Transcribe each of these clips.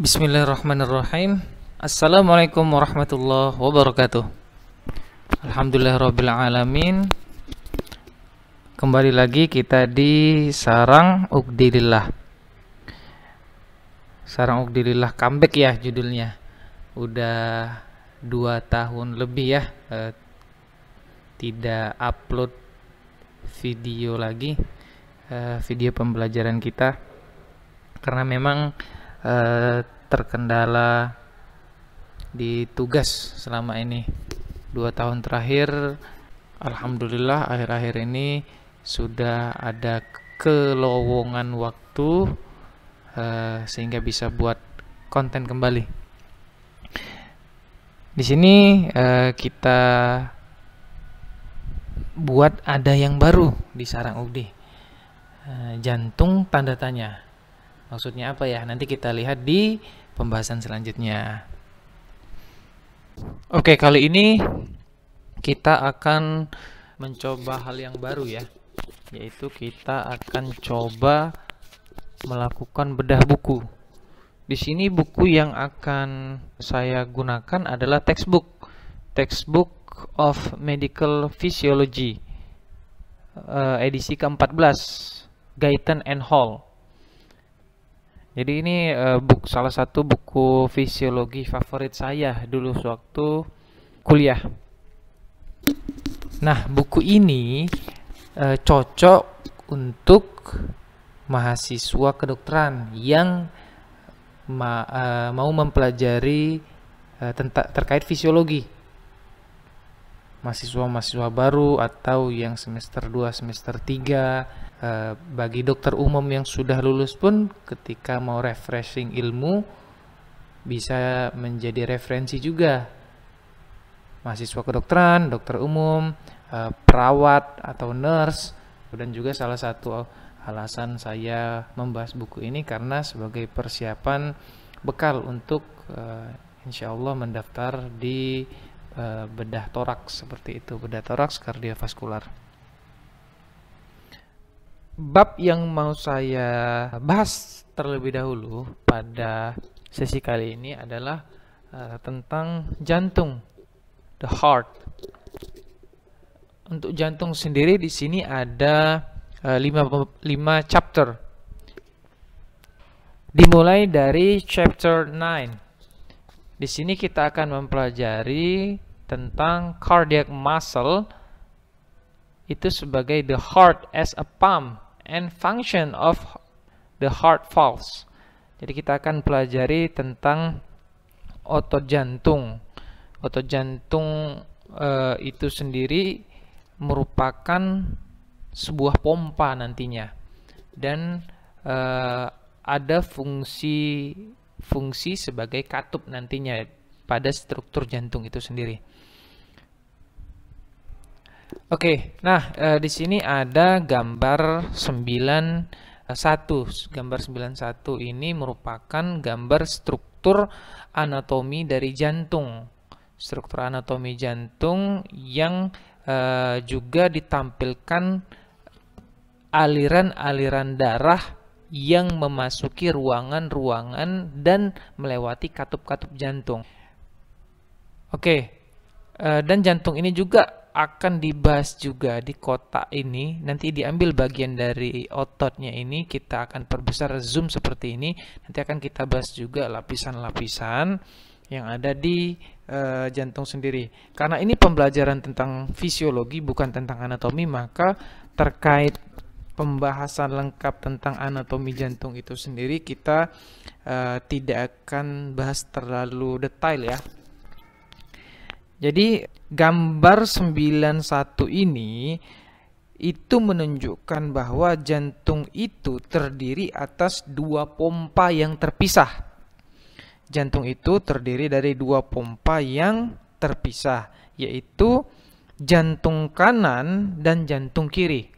Bismillahirrahmanirrahim Assalamualaikum warahmatullahi wabarakatuh Alamin Kembali lagi kita di Sarang Ugdilillah Sarang Ugdilillah comeback ya judulnya Udah dua tahun lebih ya eh, Tidak upload video lagi eh, Video pembelajaran kita Karena memang Eh, terkendala di tugas selama ini dua tahun terakhir alhamdulillah akhir-akhir ini sudah ada kelowongan waktu uh, sehingga bisa buat konten kembali di sini uh, kita buat ada yang baru di sarang UGD jantung tanda tanya Maksudnya apa ya? Nanti kita lihat di pembahasan selanjutnya. Oke, kali ini kita akan mencoba hal yang baru ya, yaitu kita akan coba melakukan bedah buku. Di sini buku yang akan saya gunakan adalah textbook, textbook of medical physiology, eh, edisi ke-14, Guyton and Hall jadi ini uh, eh, buku, salah satu buku fisiologi favorit saya dulu sewaktu kuliah. Nah, buku ini uh, cocok untuk mahasiswa kedokteran yang ma uh, mau mempelajari uh, terkait fisiologi. Mahasiswa-mahasiswa baru atau yang semester 2, semester 3 e, bagi dokter umum yang sudah lulus pun ketika mau refreshing ilmu bisa menjadi referensi juga mahasiswa kedokteran, dokter umum, e, perawat atau nurse dan juga salah satu alasan saya membahas buku ini karena sebagai persiapan bekal untuk e, insya Allah mendaftar di bedah toraks seperti itu bedah toraks kardiovaskular bab yang mau saya bahas terlebih dahulu pada sesi kali ini adalah uh, tentang jantung, the heart. Untuk jantung sendiri di sini ada 5 uh, eh, chapter. Dimulai dari chapter 9. Di sini kita akan mempelajari tentang cardiac muscle itu sebagai the heart as a pump and function of the heart valves. Jadi kita akan pelajari tentang otot jantung. Otot jantung uh, itu sendiri merupakan sebuah pompa nantinya dan uh, ada fungsi fungsi sebagai katup nantinya pada struktur jantung itu sendiri. Oke, nah e, di sini ada gambar 91. Gambar 91 ini merupakan gambar struktur anatomi dari jantung. Struktur anatomi jantung yang e, juga ditampilkan aliran-aliran darah yang memasuki ruangan-ruangan dan melewati katup-katup jantung. Oke, eh, dan jantung ini juga akan dibahas juga di kotak ini nanti diambil bagian dari ototnya ini kita akan perbesar zoom seperti ini nanti akan kita bahas juga lapisan-lapisan yang ada di e, jantung sendiri karena ini pembelajaran tentang fisiologi bukan tentang anatomi maka terkait pembahasan lengkap tentang anatomi jantung itu sendiri kita e, tidak akan bahas terlalu detail ya jadi gambar 91 ini itu menunjukkan bahwa jantung itu terdiri atas dua pompa yang terpisah. Jantung itu terdiri dari dua pompa yang terpisah, yaitu jantung kanan dan jantung kiri.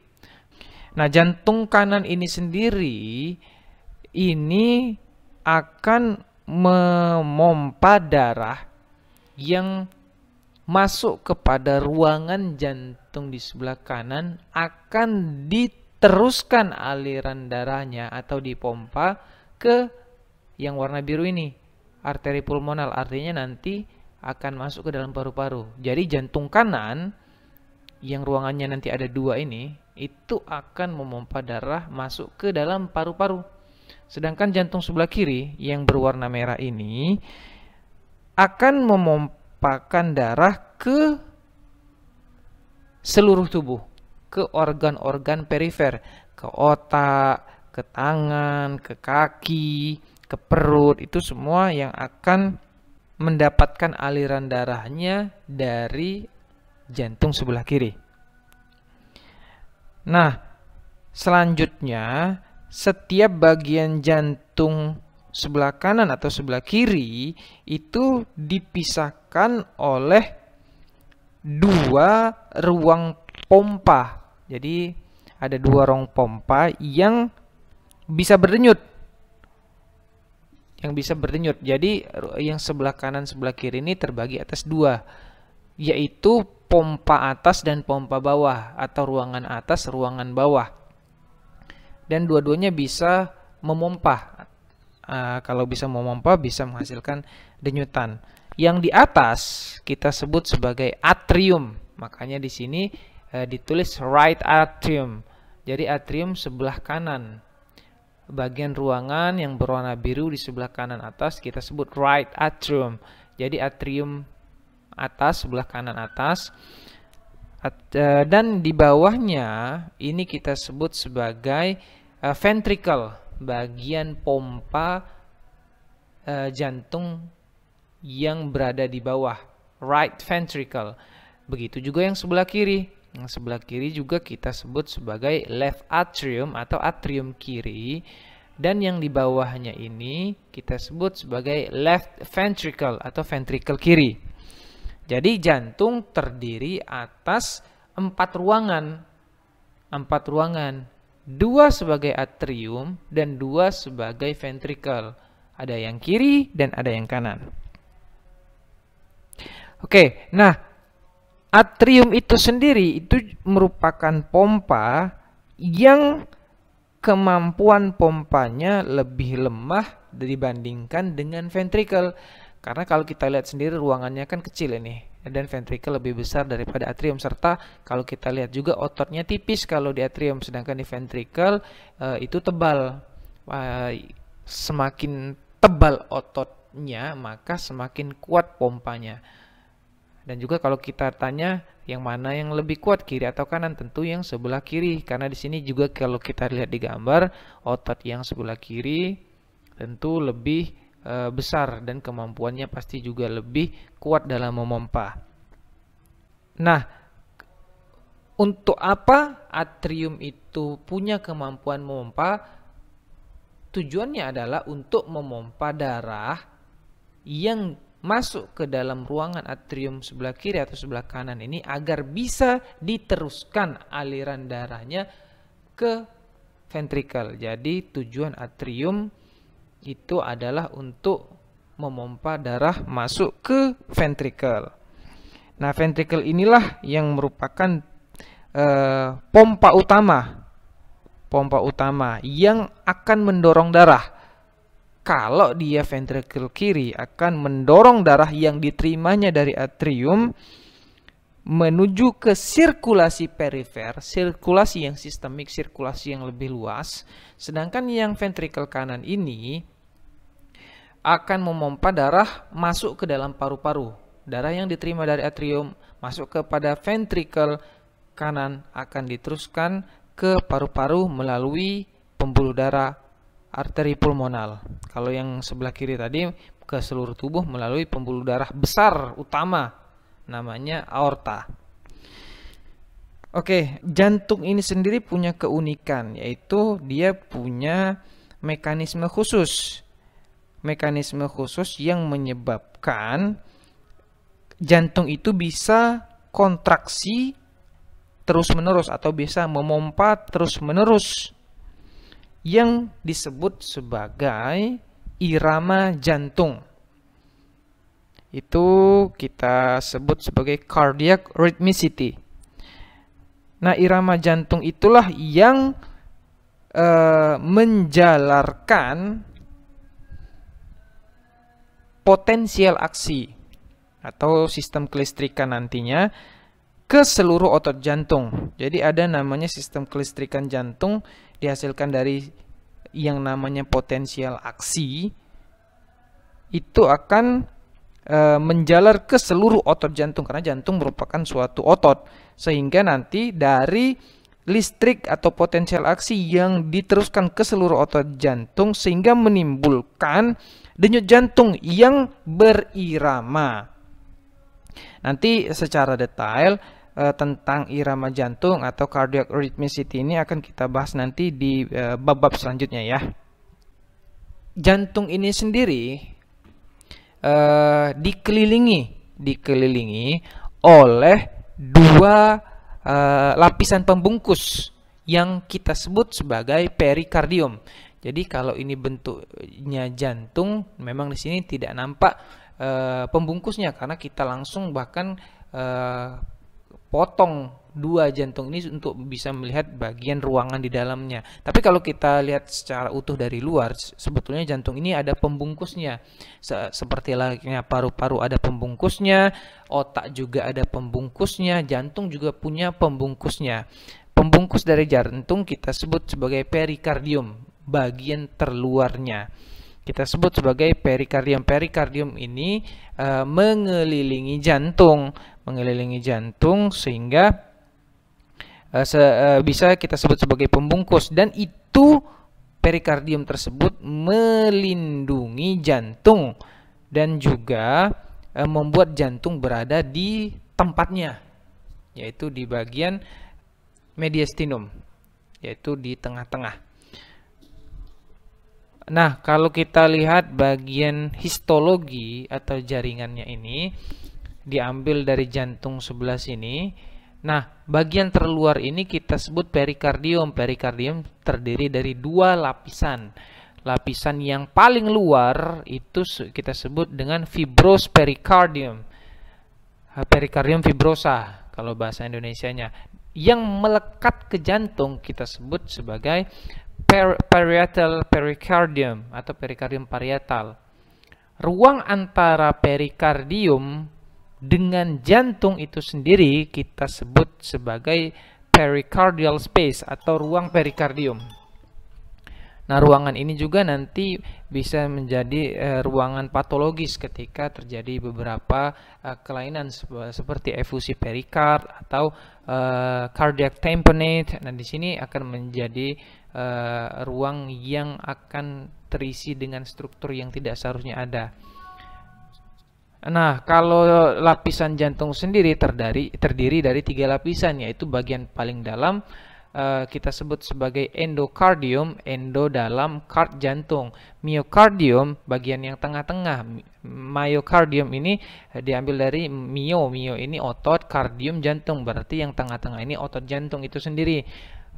Nah, jantung kanan ini sendiri ini akan memompa darah yang masuk kepada ruangan jantung di sebelah kanan akan diteruskan aliran darahnya atau dipompa ke yang warna biru ini arteri pulmonal artinya nanti akan masuk ke dalam paru-paru jadi jantung kanan yang ruangannya nanti ada dua ini itu akan memompa darah masuk ke dalam paru-paru sedangkan jantung sebelah kiri yang berwarna merah ini akan memompa pakan darah ke seluruh tubuh, ke organ-organ perifer, ke otak, ke tangan, ke kaki, ke perut, itu semua yang akan mendapatkan aliran darahnya dari jantung sebelah kiri. Nah, selanjutnya setiap bagian jantung sebelah kanan atau sebelah kiri itu dipisahkan oleh dua ruang pompa. Jadi ada dua ruang pompa yang bisa berdenyut. Yang bisa berdenyut. Jadi yang sebelah kanan sebelah kiri ini terbagi atas dua yaitu pompa atas dan pompa bawah atau ruangan atas, ruangan bawah. Dan dua-duanya bisa memompa Ah, kalau bisa memompa bisa menghasilkan denyutan. Yang di atas kita sebut sebagai atrium. Makanya di sini uh, ditulis right atrium. Jadi atrium sebelah kanan. Bagian ruangan yang berwarna biru di sebelah kanan atas kita sebut right atrium. Jadi atrium atas sebelah kanan atas. At, uh, dan di bawahnya ini kita sebut sebagai uh, ventricle bagian pompa e, jantung yang berada di bawah right ventricle. Begitu juga yang sebelah kiri. Yang sebelah kiri juga kita sebut sebagai left atrium atau atrium kiri dan yang di bawahnya ini kita sebut sebagai left ventricle atau ventricle kiri. Jadi jantung terdiri atas empat ruangan. Empat ruangan dua sebagai atrium dan dua sebagai ventrikel. Ada yang kiri dan ada yang kanan. Oke, nah atrium itu sendiri itu merupakan pompa yang kemampuan pompanya lebih lemah dibandingkan dengan ventrikel. Karena kalau kita lihat sendiri ruangannya kan kecil ini dan ventrikel lebih besar daripada atrium serta kalau kita lihat juga ototnya tipis kalau di atrium sedangkan di ventrikel e, eh, itu tebal e, semakin tebal ototnya maka semakin kuat pompanya dan juga kalau kita tanya yang mana yang lebih kuat kiri atau kanan tentu yang sebelah kiri karena di sini juga kalau kita lihat di gambar otot yang sebelah kiri tentu lebih Eh, besar dan kemampuannya pasti juga lebih kuat dalam memompa. Nah, untuk apa atrium itu punya kemampuan memompa? Tujuannya adalah untuk memompa darah yang masuk ke dalam ruangan atrium sebelah kiri atau sebelah kanan ini agar bisa diteruskan aliran darahnya ke ventrikel. Jadi tujuan atrium itu adalah untuk memompa darah masuk ke ventrikel. Nah, ventrikel inilah yang merupakan eh, pompa utama, pompa utama yang akan mendorong darah. Kalau dia ventrikel kiri akan mendorong darah yang diterimanya dari atrium menuju ke sirkulasi perifer, sirkulasi yang sistemik, sirkulasi yang lebih luas. Sedangkan yang ventrikel kanan ini akan memompa darah masuk ke dalam paru-paru. Darah yang diterima dari atrium masuk kepada ventrikel kanan akan diteruskan ke paru-paru melalui pembuluh darah arteri pulmonal. Kalau yang sebelah kiri tadi ke seluruh tubuh melalui pembuluh darah besar utama namanya aorta. Oke, jantung ini sendiri punya keunikan yaitu dia punya mekanisme khusus mekanisme khusus yang menyebabkan jantung itu bisa kontraksi terus-menerus atau bisa memompa terus-menerus yang disebut sebagai irama jantung. Itu kita sebut sebagai cardiac rhythmicity. Nah, irama jantung itulah yang e, menjalarkan potensial aksi atau sistem kelistrikan nantinya ke seluruh otot jantung. Jadi ada namanya sistem kelistrikan jantung dihasilkan dari yang namanya potensial aksi itu akan e, menjalar ke seluruh otot jantung karena jantung merupakan suatu otot sehingga nanti dari listrik atau potensial aksi yang diteruskan ke seluruh otot jantung sehingga menimbulkan denyut jantung yang berirama. Nanti secara detail e, tentang irama jantung atau cardiac rhythmicity ini akan kita bahas nanti di eh, bab-bab e, selanjutnya ya. Jantung ini sendiri e, dikelilingi dikelilingi oleh dua lapisan pembungkus yang kita sebut sebagai perikardium. Jadi kalau ini bentuknya jantung, memang di sini tidak nampak e, pembungkusnya karena kita langsung bahkan e, potong dua jantung ini untuk bisa melihat bagian ruangan di dalamnya. Tapi kalau kita lihat secara utuh dari luar, sebetulnya jantung ini ada pembungkusnya. Se seperti lainnya paru-paru ada pembungkusnya, otak juga ada pembungkusnya, jantung juga punya pembungkusnya. Pembungkus dari jantung kita sebut sebagai perikardium bagian terluarnya. Kita sebut sebagai perikardium. Perikardium ini e, mengelilingi jantung, mengelilingi jantung sehingga e, se, e, bisa kita sebut sebagai pembungkus dan itu perikardium tersebut melindungi jantung dan juga e, membuat jantung berada di tempatnya yaitu di bagian mediastinum yaitu di tengah-tengah Nah, kalau kita lihat bagian histologi atau jaringannya ini diambil dari jantung sebelah sini. Nah, bagian terluar ini kita sebut perikardium. Perikardium terdiri dari dua lapisan. Lapisan yang paling luar itu kita sebut dengan fibros perikardium Perikardium fibrosa kalau bahasa Indonesianya. Yang melekat ke jantung kita sebut sebagai per parietal pericardium atau perikardium parietal. Ruang antara perikardium dengan jantung itu sendiri kita sebut sebagai pericardial space atau ruang perikardium. Nah, ruangan ini juga nanti bisa menjadi eh, ruangan patologis ketika terjadi beberapa eh, kelainan seperti efusi perikard atau eh, cardiac tamponade. Nah, di sini akan menjadi eh, ruang yang akan terisi dengan struktur yang tidak seharusnya ada. Nah, kalau lapisan jantung sendiri terdiri, terdiri dari tiga lapisan, yaitu bagian paling dalam, Eh, kita sebut sebagai endokardium, endo dalam kard jantung. Miokardium bagian yang tengah-tengah. myokardium ini eh, diambil dari mio, mio ini otot, kardium jantung. Berarti yang tengah-tengah ini otot jantung itu sendiri.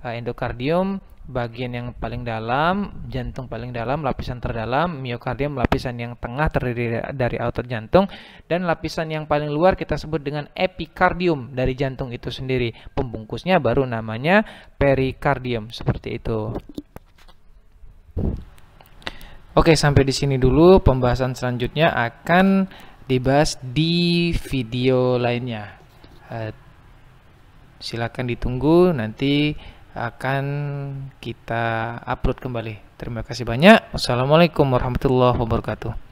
Eh, endokardium bagian yang paling dalam, jantung paling dalam, lapisan terdalam, miokardium lapisan yang tengah terdiri dari otot jantung dan lapisan yang paling luar kita sebut dengan epikardium dari jantung itu sendiri. Pembungkusnya baru namanya perikardium seperti itu. Oke, sampai di sini dulu pembahasan selanjutnya akan dibahas di video lainnya. Eh, silakan ditunggu nanti akan kita upload kembali. Terima kasih banyak. Wassalamualaikum warahmatullahi wabarakatuh.